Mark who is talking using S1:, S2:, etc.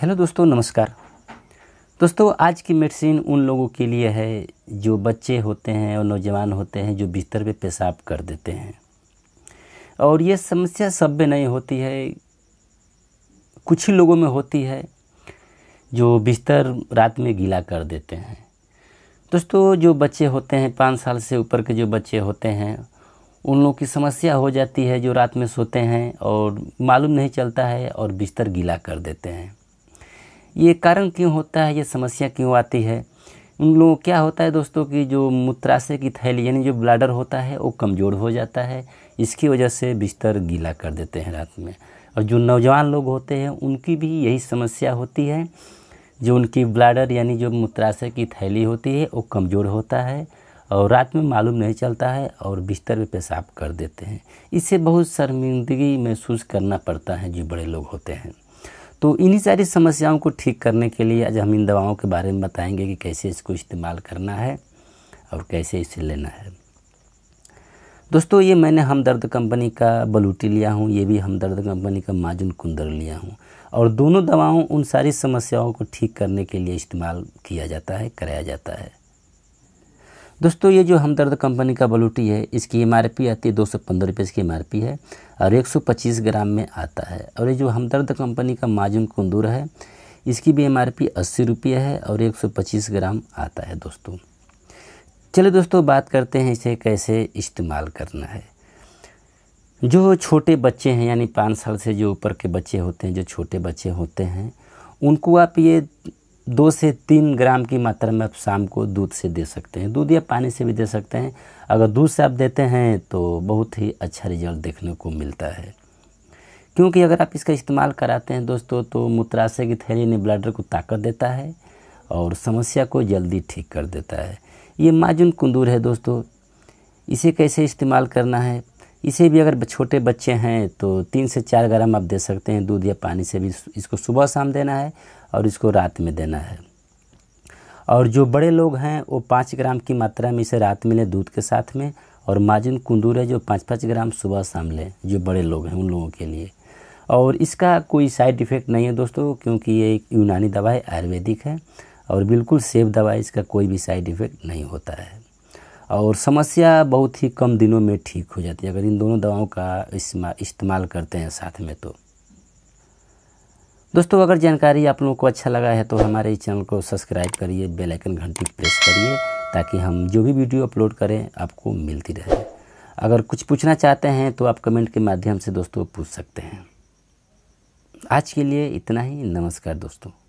S1: hello दोस्तों नमस्कार दोस्तों आज की मेडिसिन उन लोगों के लिए है जो बच्चे होते हैं और नौजवान होते हैं जो बिस्तर पे पेशाब कर देते हैं और ये समस्या सब में नहीं होती है कुछ ही लोगों में होती है जो बिस्तर रात में गीला कर देते हैं दोस्तों जो बच्चे होते हैं पाँच साल से ऊपर के जो बच्चे होते हैं उन लोगों की समस्या हो जाती है जो रात में सोते हैं और मालूम नहीं चलता है और बिस्तर गीला कर देते हैं ये कारण क्यों होता है ये समस्या क्यों आती है उन लोगों क्या होता है दोस्तों कि जो मूत्राशय की थैली यानी जो ब्लाडर होता है वो कमज़ोर हो जाता है इसकी वजह से बिस्तर गीला कर देते हैं रात में और जो नौजवान लोग होते हैं उनकी भी यही समस्या होती है जो उनकी ब्लाडर यानी जो मूत्राशय की थैली होती है वो कमज़ोर होता है और रात में मालूम नहीं चलता है और बिस्तर में पेशाब कर देते हैं इससे बहुत शर्मिंदगी महसूस करना पड़ता है जो बड़े लोग होते हैं तो इन्हीं सारी समस्याओं को ठीक करने के लिए आज हम इन दवाओं के बारे में बताएंगे कि कैसे इसको इस्तेमाल करना है और कैसे इसे लेना है दोस्तों ये मैंने हमदर्द कंपनी का बलूटी लिया हूँ ये भी हमदर्द कंपनी का माजुन कुंदर लिया हूँ और दोनों दवाओं उन सारी समस्याओं को ठीक करने के लिए इस्तेमाल किया जाता है कराया जाता है दोस्तों ये जो हमदर्द कंपनी का बलूटी है इसकी एम आती है दो सौ पंद्रह रुपये इसकी एम है और एक सौ पच्चीस ग्राम में आता है और ये जो हमदर्द कंपनी का माजुन कुंदूर है इसकी भी एम आर पी अस्सी रुपये है और एक सौ पच्चीस ग्राम आता है दोस्तों चलिए दोस्तों बात करते हैं इसे कैसे इस्तेमाल करना है जो छोटे बच्चे हैं यानी पाँच साल से जो ऊपर के बच्चे होते हैं जो छोटे बच्चे होते हैं उनको आप ये दो से तीन ग्राम की मात्रा में आप शाम को दूध से दे सकते हैं दूध या पानी से भी दे सकते हैं अगर दूध से आप देते हैं तो बहुत ही अच्छा रिजल्ट देखने को मिलता है क्योंकि अगर आप इसका इस्तेमाल कराते हैं दोस्तों तो मूत्राशय की थैली ने ब्लडर को ताकत देता है और समस्या को जल्दी ठीक कर देता है ये माजुन कुंदूर है दोस्तों इसे कैसे इस्तेमाल करना है इसे भी अगर छोटे बच्चे हैं तो तीन से चार ग्राम आप दे सकते हैं दूध या पानी से भी इसको सुबह शाम देना है और इसको रात में देना है और जो बड़े लोग हैं वो पाँच ग्राम की मात्रा में इसे रात में लें दूध के साथ में और माजन कुंदूर है जो पाँच पाँच ग्राम सुबह शाम लें जो बड़े लोग हैं उन लोगों के लिए और इसका कोई साइड इफ़ेक्ट नहीं है दोस्तों क्योंकि ये एक यूनानी दवा है आयुर्वेदिक है और बिल्कुल सेफ दवा है इसका कोई भी साइड इफ़ेक्ट नहीं होता है और समस्या बहुत ही कम दिनों में ठीक हो जाती है अगर इन दोनों दवाओं का इस्तेमाल करते हैं साथ में तो दोस्तों अगर जानकारी आप लोगों को अच्छा लगा है तो हमारे चैनल को सब्सक्राइब करिए बेल आइकन घंटी प्रेस करिए ताकि हम जो भी वीडियो अपलोड करें आपको मिलती रहे अगर कुछ पूछना चाहते हैं तो आप कमेंट के माध्यम से दोस्तों पूछ सकते हैं आज के लिए इतना ही नमस्कार दोस्तों